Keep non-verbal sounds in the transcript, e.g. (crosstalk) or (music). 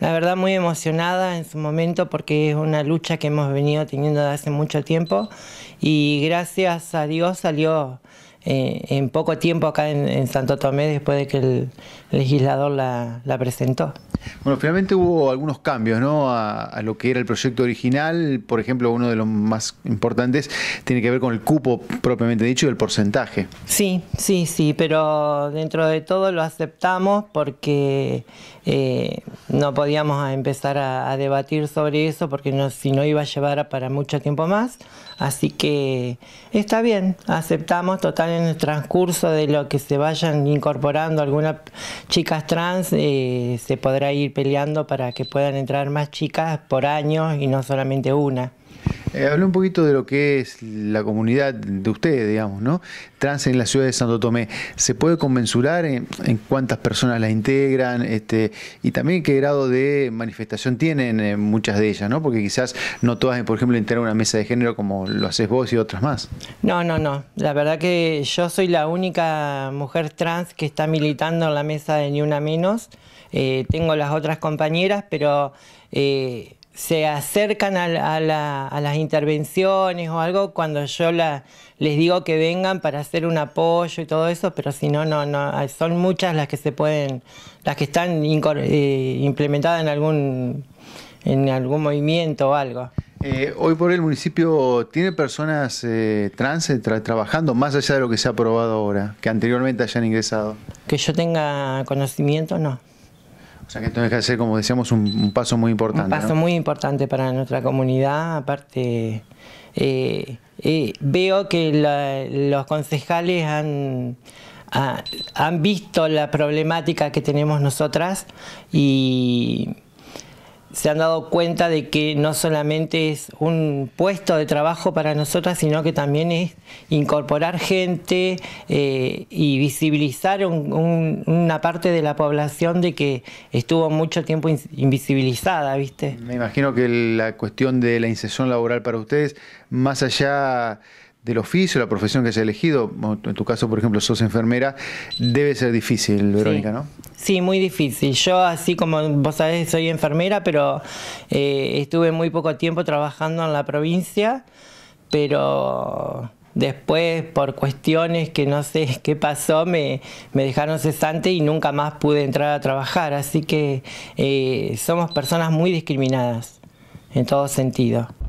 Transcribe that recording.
La verdad muy emocionada en su momento porque es una lucha que hemos venido teniendo desde hace mucho tiempo y gracias a Dios salió eh, en poco tiempo acá en, Santo Tomé después de que el legislador la, presentó. Bueno, finalmente hubo algunos cambios A, lo que era el proyecto original. Por ejemplo, uno de los más importantes tiene que ver con el cupo propiamente dicho y el porcentaje. Sí, sí, sí, pero dentro de todo lo aceptamos porque eh, no podíamos empezar a, debatir sobre eso porque si no iba a llevar para mucho tiempo más. Así que está bien, aceptamos totalmente en el transcurso de lo que se vayan incorporando algunas chicas trans, eh, se podrá ir peleando para que puedan entrar más chicas por año y no solamente una. Eh, un poquito de lo que es la comunidad de ustedes, digamos, ¿no? Trans en la ciudad de Santo Tomé. ¿Se puede conmensurar en, cuántas personas la integran? Este, y también qué grado de manifestación tienen eh, muchas de ellas, ¿no? Porque quizás no todas, por ejemplo, integran una mesa de género como lo haces vos y otras más. No, no, no. La verdad que yo soy la única mujer trans que está militando en la mesa de Ni Una Menos. Eh, tengo las otras compañeras, pero... Eh, se acercan a, las intervenciones o algo cuando yo la, les digo que vengan para hacer un apoyo y todo eso, pero si no, no, no ah, son muchas las que se pueden, las que están eh, implementadas en algún, en algún movimiento o algo. Eh, hoy por el municipio tiene personas eh, trans trabajando más allá de lo que se ha aprobado ahora, que anteriormente hayan ingresado. Que yo tenga conocimiento, no. O sea que tenés que hacer, como decíamos, un, paso muy importante. Un paso muy importante para nuestra comunidad. Aparte, eh, eh, veo que los concejales han, han visto la problemática que tenemos nosotras y se han dado cuenta de que no solamente es un puesto de trabajo para nosotras, sino que también es incorporar gente eh, y visibilizar una parte de la población de que estuvo mucho tiempo invisibilizada, ¿viste? Me imagino que la cuestión de la inserción laboral para ustedes, más allá del oficio, la profesión que se ha elegido, en tu caso, por ejemplo, sos enfermera, debe ser difícil, Verónica, ¿no? Sí, muy difícil. Yo, así como vos sabés, soy enfermera, pero eh, estuve muy poco tiempo trabajando en la provincia, pero después, por cuestiones que no sé (laughs) qué pasó, me, dejaron cesante y nunca más pude entrar a trabajar. Así que eh, somos personas muy discriminadas en todo sentido.